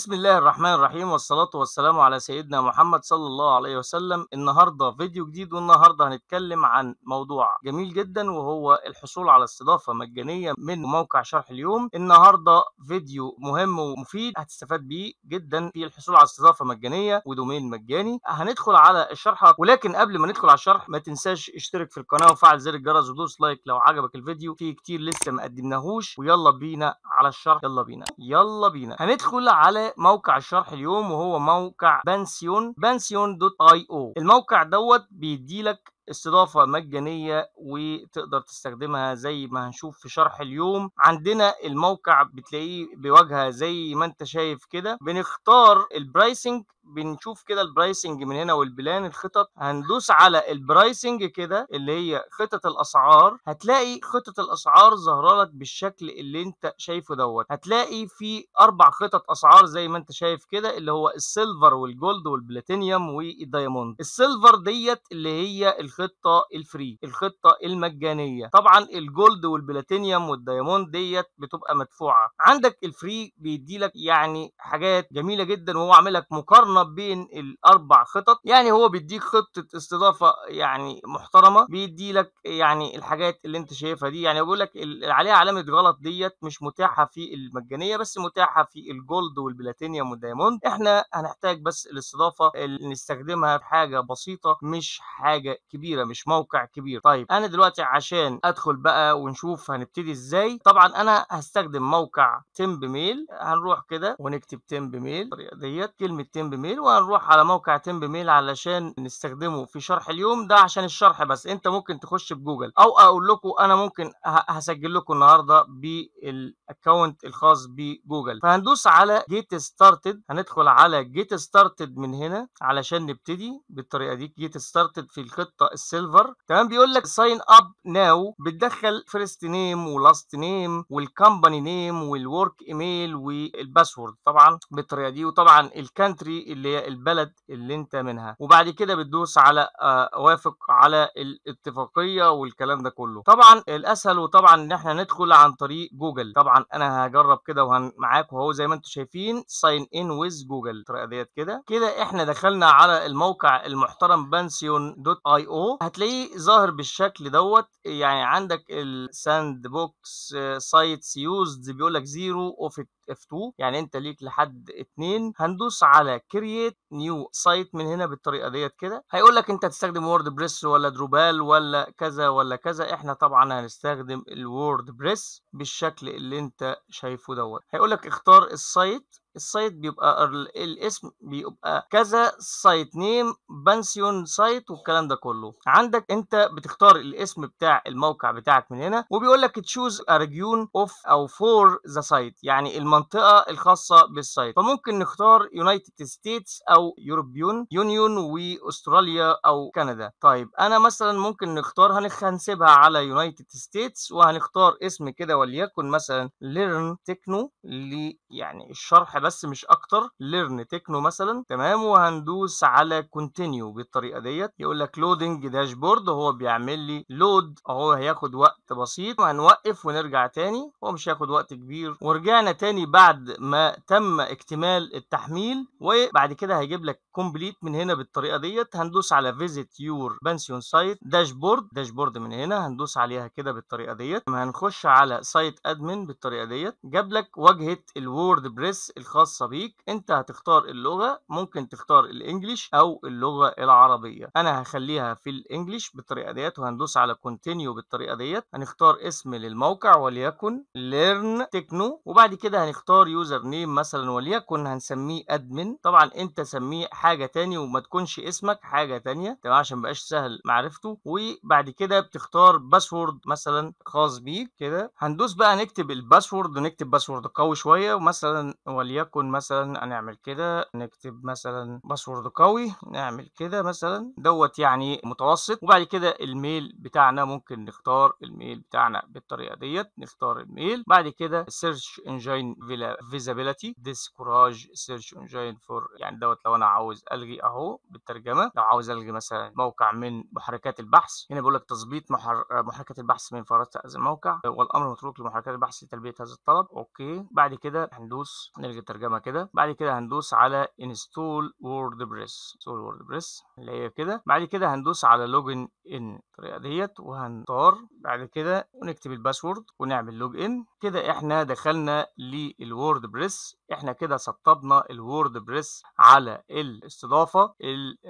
بسم الله الرحمن الرحيم والصلاة والسلام على سيدنا محمد صلى الله عليه وسلم النهاردة فيديو جديد والنهاردة هنتكلم عن موضوع جميل جدا وهو الحصول على استضافة مجانية من موقع شرح اليوم النهاردة فيديو مهم ومفيد هتستفاد بيه جدا في الحصول على استضافة مجانية ودومين مجاني هندخل على الشرح ولكن قبل ما ندخل على الشرح ما تنساش اشترك في القناة وفعل زر الجرس ودوس لايك لو عجبك الفيديو في كتير لسه ما قدمناهوش ويلا بينا على الشرح يلا بينا يلا بينا هندخل على موقع الشرح اليوم وهو موقع بانسيون بانسيون دوت اي او الموقع دوت بيديلك استضافة مجانية وتقدر تستخدمها زي ما هنشوف في شرح اليوم عندنا الموقع بتلاقيه بواجهة زي ما انت شايف كده بنختار البرايسنج بنشوف كده البرايسنج من هنا والبلان الخطط هندوس على البرايسنج كده اللي هي خطط الاسعار هتلاقي خطط الاسعار ظاهره لك بالشكل اللي انت شايفه دوت هتلاقي في اربع خطط اسعار زي ما انت شايف كده اللي هو السيلفر والجولد والبلاتينيوم والدايموند السيلفر ديت اللي هي الخطه الفري الخطه المجانيه طبعا الجولد والبلاتينيوم والدايموند ديت بتبقى مدفوعه عندك الفري بيديلك يعني حاجات جميله جدا وهو عامل لك مقارنه بين الاربع خطط يعني هو بيديك خطه استضافه يعني محترمه بيدي لك يعني الحاجات اللي انت شايفها دي يعني بقول لك عليها علامه غلط ديت مش متاحه في المجانيه بس متاحه في الجولد والبلاتينيوم والدايموند احنا هنحتاج بس الاستضافه اللي نستخدمها في حاجه بسيطه مش حاجه كبيره مش موقع كبير طيب انا دلوقتي عشان ادخل بقى ونشوف هنبتدي ازاي طبعا انا هستخدم موقع تمب ميل هنروح كده ونكتب تمب ميل الطريقه ديت كلمه تمب ميل ميل وهنروح على موقع تمب ميل علشان نستخدمه في شرح اليوم ده عشان الشرح بس انت ممكن تخش بجوجل او اقول لكم انا ممكن هسجل لكم النهارده بالاكونت الخاص بجوجل فهندوس على جيت ستارتد هندخل على جيت ستارتد من هنا علشان نبتدي بالطريقه دي جيت ستارتد في الخطه السيلفر تمام بيقول لك ساين اب ناو بتدخل فيرست نيم ولاست نيم والكمباني نيم والورك ايميل والباسورد طبعا بالطريقه دي وطبعا الكانتري اللي هي البلد اللي انت منها وبعد كده بتدوس على اوافق آه، على الاتفاقيه والكلام ده كله طبعا الاسهل وطبعا ان احنا ندخل عن طريق جوجل طبعا انا هجرب كده وهن معاك وهو زي ما انتم شايفين ساين ان ويز جوجل الطريقه ديت كده كده احنا دخلنا على الموقع المحترم بانسيون دوت اي او هتلاقيه ظاهر بالشكل دوت يعني عندك الساند بوكس سايتس يوزد بيقول لك زيرو اوف F2 يعني انت ليك لحد 2 هندوس على كرييت نيو سايت من هنا بالطريقه ديت كده هيقول لك انت تستخدم وورد بريس ولا دروبال ولا كذا ولا كذا احنا طبعا هنستخدم الوورد بريس بالشكل اللي انت شايفه دوت هيقول لك اختار السايت السايت بيبقى الاسم بيبقى كذا سايت نيم بانسيون سايت والكلام ده كله عندك انت بتختار الاسم بتاع الموقع بتاعك من هنا وبيقول لك تشوز ريجيون اوف او فور ذا سايت يعني المنطقه الخاصه بالسايت فممكن نختار يونايتد ستيتس او يوروبيون يونيون واستراليا او كندا طيب انا مثلا ممكن نختار هنسيبها على يونايتد ستيتس وهنختار اسم كده وليكن مثلا ليرن تكنو اللي يعني الشرح بس مش اكتر ليرن تكنو مثلا تمام وهندوس على كونتينيو بالطريقه ديت يقول لك لودنج داشبورد هو بيعمل لي لود اهو هياخد وقت بسيط وهنوقف ونرجع تاني هو مش هياخد وقت كبير ورجعنا تاني بعد ما تم اكتمال التحميل وبعد كده هيجيب لك كومبليت من هنا بالطريقه ديت هندوس على فيزيت يور بنسيون سايت داشبورد داشبورد من هنا هندوس عليها كده بالطريقه ديت هنخش على سايت ادمن بالطريقه ديت جاب لك واجهه الوورد بريس خاصة بيك انت هتختار اللغة ممكن تختار الانجليش او اللغة العربية انا هخليها في الانجليش بالطريقة ديت وهندوس على كونتينيو بالطريقة ديت هنختار اسم للموقع وليكن ليرن تكنو وبعد كده هنختار يوزر نيم مثلا وليكن هنسميه ادمن طبعا انت سميه حاجة تاني وما تكونش اسمك حاجة تانية تمام عشان بقاش سهل معرفته وبعد كده بتختار باسورد مثلا خاص بيك كده هندوس بقى نكتب الباسورد ونكتب باسورد قوي شوية ومثلا وليكن وليكن مثلا هنعمل كده نكتب مثلا باسورد قوي نعمل كده مثلا دوت يعني متوسط وبعد كده الميل بتاعنا ممكن نختار الميل بتاعنا بالطريقه ديت نختار الميل بعد كده سيرش انجين فيزابيلتي ديسكوراج سيرش انجين فور يعني دوت لو انا عاوز الغي اهو بالترجمه لو عاوز الغي مثلا موقع من محركات البحث هنا بيقول لك تظبيط محركات البحث من فرات هذا الموقع والامر متروك لمحركات البحث لتلبيه هذا الطلب اوكي بعد كده هندوس نلغي ترجمه كده بعد كده هندوس على انستول ووردبريس انستول ووردبريس اللي هي كده بعد كده هندوس على لوجن ان الطريقه ديت وهنختار بعد كده ونكتب الباسورد ونعمل لوج ان كده احنا دخلنا للووردبريس احنا كده سطبنا الوورد بريس على الاستضافه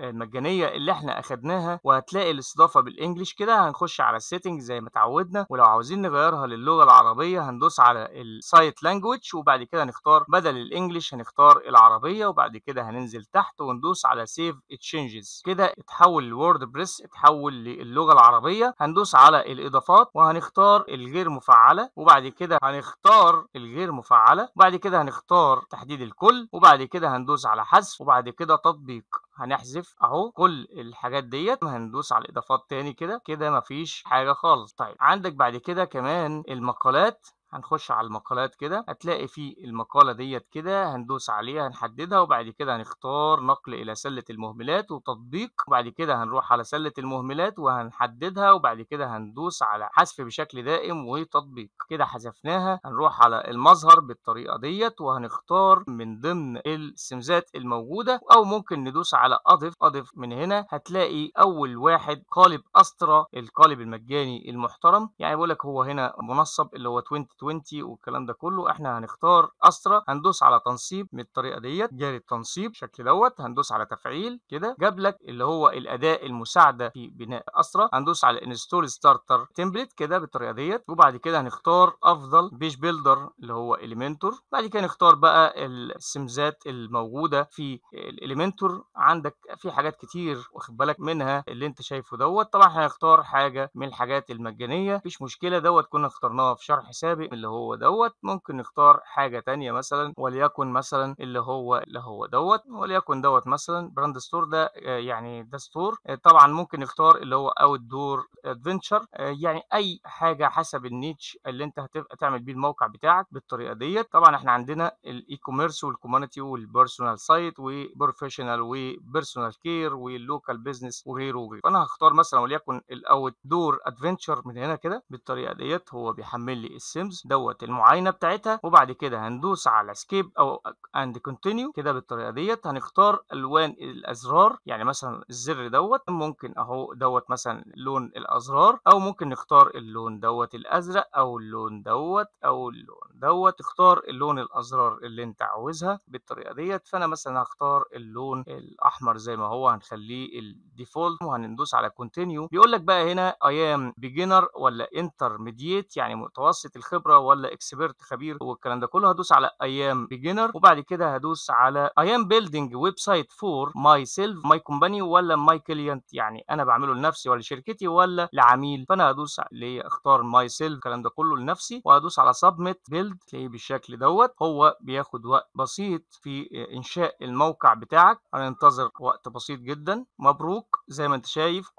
المجانيه اللي احنا اخدناها وهتلاقي الاستضافه بالانجلش كده هنخش على السيتنج زي ما اتعودنا ولو عاوزين نغيرها للغه العربيه هندوس على السايت لانجوج وبعد كده نختار بدل الانجليش هنختار العربيه وبعد كده هننزل تحت وندوس على سيف تشينجز كده اتحول الوورد بريس اتحول للغه العربيه هندوس على الاضافات وهنختار الغير مفعله وبعد كده هنختار الغير مفعله وبعد كده هنختار اختيار تحديد الكل وبعد كده هندوس على حذف وبعد كده تطبيق هنحذف اهو كل الحاجات ديت هندوس على الاضافات تاني كده كده مفيش حاجه خالص طيب عندك بعد كده كمان المقالات هنخش على المقالات كده هتلاقي في المقالة ديت كده هندوس عليها هنحددها وبعد كده هنختار نقل إلى سلة المهملات وتطبيق وبعد كده هنروح على سلة المهملات وهنحددها وبعد كده هندوس على حذف بشكل دائم وتطبيق كده حذفناها هنروح على المظهر بالطريقة ديت وهنختار من ضمن السمزات الموجودة أو ممكن ندوس على أضف أضف من هنا هتلاقي أول واحد قالب أسترا القالب المجاني المحترم يعني بقول لك هو هنا منصب اللي هو 20 20 والكلام ده كله احنا هنختار اسرى هندوس على تنصيب من الطريقه ديت جاري التنصيب شكل دوت هندوس على تفعيل كده جاب لك اللي هو الاداء المساعده في بناء اسرى هندوس على انستول ستارتر تمبلت كده بالطريقه ديت وبعد كده هنختار افضل بيج بيلدر اللي هو اليمنتور بعد كده نختار بقى السمزات الموجوده في الاليمنتور عندك في حاجات كتير واخد بالك منها اللي انت شايفه دوت طبعا هنختار حاجه من الحاجات المجانيه مفيش مشكله دوت كنا اخترناها في شرح سابق اللي هو دوت ممكن نختار حاجة تانية مثلا وليكن مثلا اللي هو اللي هو دوت وليكن دوت مثلا براند ستور ده يعني ده ستور طبعا ممكن نختار اللي هو اوت دور ادفنتشر يعني اي حاجة حسب النيتش اللي انت هتبقى تعمل بيه الموقع بتاعك بالطريقة ديت طبعا احنا عندنا الاي كوميرس والكوميونتي والبيرسونال سايت وبروفيشنال وبيرسونال كير واللوكال بيزنس وغيره وغيره فانا هختار مثلا وليكن الاوت دور ادفنتشر من هنا كده بالطريقة ديت هو بيحمل لي السيمز دوت المعاينه بتاعتها وبعد كده هندوس على سكيب او اند كونتينيو كده بالطريقه ديت هنختار الوان الازرار يعني مثلا الزر دوت ممكن اهو دوت مثلا لون الازرار او ممكن نختار اللون دوت الازرق او اللون دوت او اللون دوت اختار اللون الازرار اللي انت عاوزها بالطريقه ديت فانا مثلا هختار اللون الاحمر زي ما هو هنخليه الديفولت وهندوس على كونتينيو بيقول لك بقى هنا اي ام بيجنر ولا انترميديت يعني متوسط الخبره خبره ولا اكسبيرت خبير والكلام ده كله هدوس على ايام بيجنر وبعد كده هدوس على ايام بيلدينج ويب سايت فور ماي سيلف ماي كومباني ولا ماي كلينت يعني انا بعمله لنفسي ولا لشركتي ولا لعميل فانا هدوس ليه اختار ماي سيلف الكلام ده كله لنفسي وهدوس على سبميت بيلد تلاقيه بالشكل دوت هو بياخد وقت بسيط في انشاء الموقع بتاعك هننتظر وقت بسيط جدا مبروك زي ما انت شايف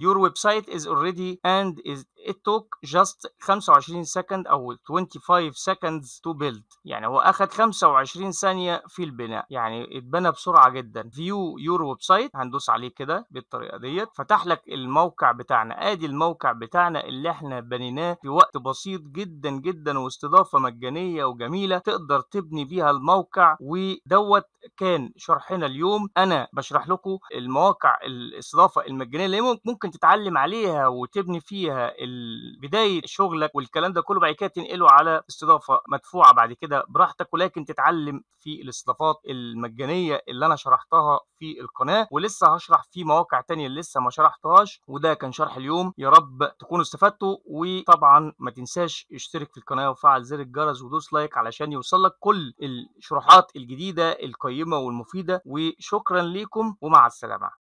يور ويب سايت از اوريدي اند از ات توك جاست 25 سكند سكند او 25 seconds to build يعني هو اخد 25 ثانيه في البناء يعني اتبنى بسرعه جدا فيو يور ويب سايت هندوس عليه كده بالطريقه ديت فتح لك الموقع بتاعنا ادي الموقع بتاعنا اللي احنا بنيناه في وقت بسيط جدا جدا واستضافه مجانيه وجميله تقدر تبني بيها الموقع ودوت كان شرحنا اليوم انا بشرح لكم المواقع الاستضافه المجانيه اللي ممكن تتعلم عليها وتبني فيها بدايه شغلك والكلام ده كله وبعد كده تنقله على استضافه مدفوعه بعد كده براحتك ولكن تتعلم في الاستضافات المجانيه اللي انا شرحتها في القناه ولسه هشرح في مواقع تانية اللي لسه ما شرحتهاش وده كان شرح اليوم يا رب تكونوا استفدتوا وطبعا ما تنساش اشترك في القناه وفعل زر الجرس ودوس لايك علشان يوصلك كل الشروحات الجديده القيمه والمفيده وشكرا ليكم ومع السلامه